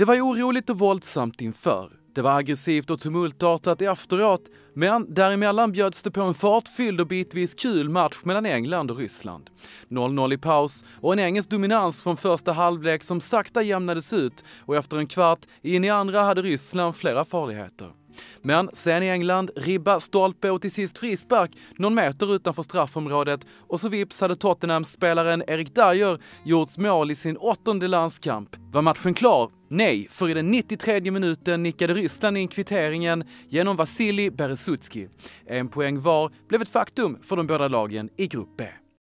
Det var oroligt och våldsamt inför. Det var aggressivt och tumultartat i efteråt, men däremellan bjöds det på en fartfylld och bitvis kul match mellan England och Ryssland. 0-0 i paus och en engelsk dominans från första halvlek som sakta jämnades ut och efter en kvart in i andra hade Ryssland flera farligheter. Men sen i England, ribba, stolpe och till sist frispark någon meter utanför straffområdet och så vips hade Tottenham-spelaren Erik Dyer gjort mål i sin åttonde landskamp var matchen klar? Nej, för i den 93 minuten nickade Ryssland in kvitteringen genom Vasilij Beresutski. En poäng var blev ett faktum för de båda lagen i grupp B.